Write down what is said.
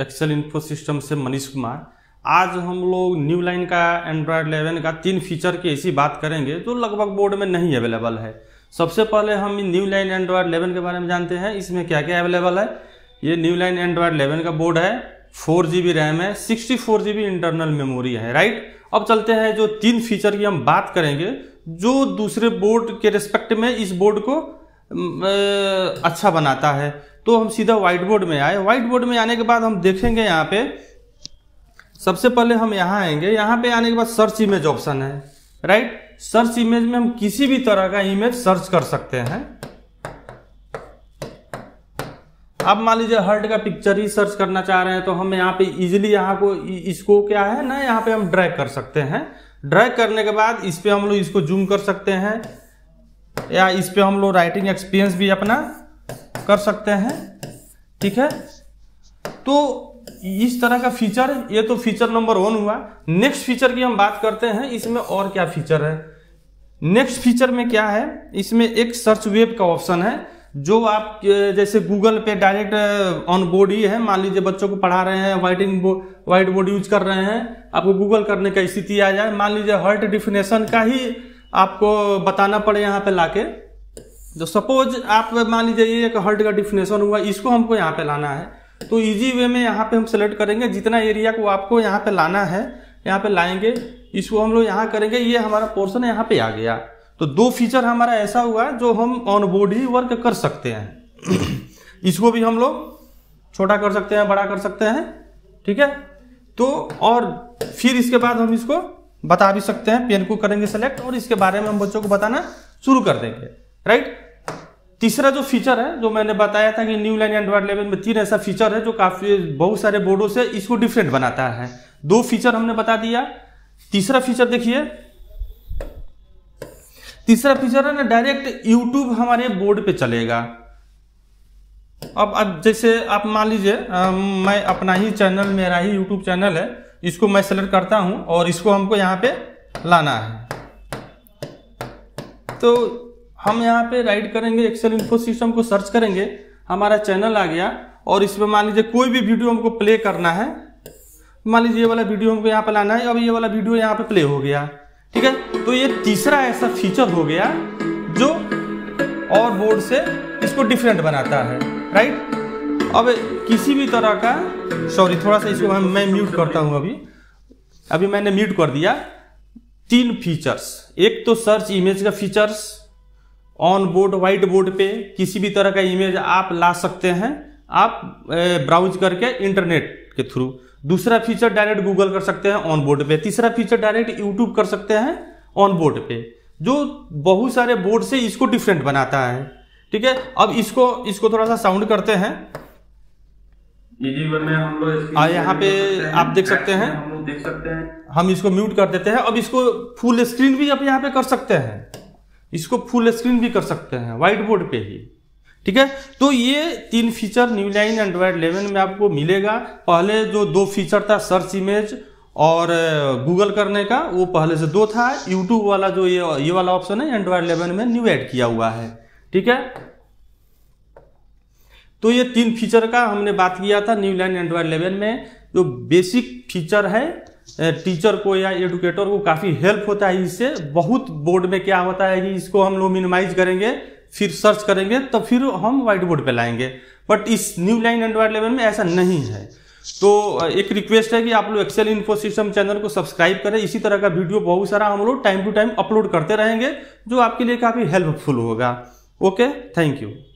Excel info system से मनीष कुमार आज हम लोग न्यू लाइन का एंड्रॉयड 11 का तीन फीचर की ऐसी बात करेंगे जो लगभग बोर्ड में नहीं अवेलेबल है सबसे पहले हम न्यू लाइन एंड्रॉयड 11 के बारे में जानते हैं इसमें क्या क्या अवेलेबल है ये न्यू लाइन एंड्रॉयड 11 का बोर्ड है फोर जी रैम है सिक्सटी फोर इंटरनल मेमोरी है राइट अब चलते हैं जो तीन फीचर की हम बात करेंगे जो दूसरे बोर्ड के रिस्पेक्ट में इस बोर्ड को अच्छा बनाता है तो हम सीधा व्हाइट बोर्ड में आए व्हाइट बोर्ड में आने के बाद हम देखेंगे यहाँ पे सबसे पहले हम यहाँ आएंगे यहाँ पे आने के बाद सर्च इमेज ऑप्शन है राइट सर्च इमेज में हम किसी भी तरह का इमेज सर्च कर सकते हैं अब मान लीजिए हर्ट का पिक्चर ही सर्च करना चाह रहे हैं तो हम यहाँ पे इजिली यहाँ को इसको क्या है ना यहाँ पे हम ड्रैग कर सकते हैं ड्रैग करने के बाद इस पर हम लोग इसको जूम कर सकते हैं या इस पर हम लोग राइटिंग एक्सपीरियंस भी अपना कर सकते हैं ठीक है तो इस तरह का फीचर ये तो फीचर नंबर वन हुआ नेक्स्ट फीचर की हम बात करते हैं इसमें और क्या फीचर है नेक्स्ट फीचर में क्या है इसमें एक सर्च वेब का ऑप्शन है जो आप जैसे गूगल पे डायरेक्ट ऑन बोर्ड ही है मान लीजिए बच्चों को पढ़ा रहे हैं वाइटिंग बो, वाइट बोर्ड यूज कर रहे हैं आपको गूगल करने का स्थिति आ जाए मान लीजिए हर्ट डिफिनेशन का ही आपको बताना पड़े यहाँ पे लाके जो तो सपोज आप मान लीजिए ये एक हर्ट का डिफिनेशन हुआ इसको हमको यहाँ पे लाना है तो इजी वे में यहाँ पे हम सेलेक्ट करेंगे जितना एरिया को आपको यहाँ पे लाना है यहाँ पे लाएंगे इसको हम लोग यहाँ करेंगे ये हमारा पोर्सन यहाँ पे आ गया तो दो फीचर हमारा ऐसा हुआ जो हम ऑन बोर्ड ही वर्क कर सकते हैं इसको भी हम लोग छोटा कर सकते हैं बड़ा कर सकते हैं ठीक है तो और फिर इसके बाद हम इसको बता भी सकते हैं पेन को करेंगे सेलेक्ट और इसके बारे में हम बच्चों को बताना शुरू कर देंगे राइट तीसरा जो फीचर है जो मैंने बताया था कि न्यू लाइन एंड्रॉइड इलेवन में तीन ऐसा फीचर है जो काफ़ी बहुत सारे बोर्डों से इसको डिफरेंट बनाता है दो फीचर हमने बता दिया तीसरा फीचर देखिए तीसरा फीचर है ना डायरेक्ट यूट्यूब हमारे बोर्ड पे चलेगा अब अब जैसे आप मान लीजिए मैं अपना ही चैनल मेरा ही यूट्यूब चैनल है इसको मैं सेलेक्ट करता हूं और इसको हमको यहां पे लाना है तो हम यहाँ पे राइट करेंगे एक्सेल इन्फो सिस्टम को सर्च करेंगे हमारा चैनल आ गया और इसमें मान लीजिए कोई भी वीडियो हमको प्ले करना है मान लीजिए ये वाला वीडियो हमको यहाँ पे लाना है अब ये वाला वीडियो यहाँ पे प्ले हो गया ठीक है तो ये तीसरा ऐसा फीचर हो गया जो और बोर्ड से इसको डिफरेंट बनाता है राइट अब किसी भी तरह का सॉरी थोड़ा सा इसको मैं म्यूट करता हूँ अभी अभी मैंने म्यूट कर दिया तीन फीचर्स एक तो सर्च इमेज का features on board white board पे किसी भी तरह का इमेज आप ला सकते हैं आप ब्राउज करके इंटरनेट के थ्रू दूसरा फीचर डायरेक्ट गूगल कर सकते हैं ऑन बोर्ड पे तीसरा फीचर डायरेक्ट यूट्यूब कर सकते हैं ऑन बोर्ड पे जो बहुत सारे बोर्ड से इसको डिफरेंट बनाता है ठीक है अब इसको इसको थोड़ा सा साउंड करते हैं हम लोग हाँ, यहाँ पे आप देख सकते हैं हम देख सकते हैं हम इसको म्यूट कर देते हैं अब इसको फुल स्क्रीन भी आप यहाँ पे कर सकते हैं इसको फुल स्क्रीन भी कर सकते हैं व्हाइट बोर्ड पे ही ठीक है तो ये तीन feature new line Android eleven में आपको मिलेगा पहले जो दो फीचर था सर्च इमेज और गूगल करने का वो पहले से दो था यूट्यूब वाला जो ये ये वाला ऑप्शन है एंड्रॉयड इलेवन में न्यू ऐड किया हुआ है ठीक है तो ये तीन फीचर का हमने बात किया था न्यू लाइन एंड्रॉयड इलेवन में जो बेसिक फीचर है टीचर को या एडुकेटर को काफ़ी हेल्प होता है इससे बहुत बोर्ड में क्या होता है कि इसको हम लोग मिनिमाइज करेंगे फिर सर्च करेंगे तो फिर हम व्हाइट बोर्ड पर लाएंगे बट इस न्यू लाइन एंड्रॉयड लेवल में ऐसा नहीं है तो एक रिक्वेस्ट है कि आप लोग एक्सेल इन्फो सिस्टम चैनल को सब्सक्राइब करें इसी तरह का वीडियो बहुत सारा हम लोग टाइम टू टाइम अपलोड करते रहेंगे जो आपके लिए काफ़ी हेल्पफुल होगा ओके थैंक यू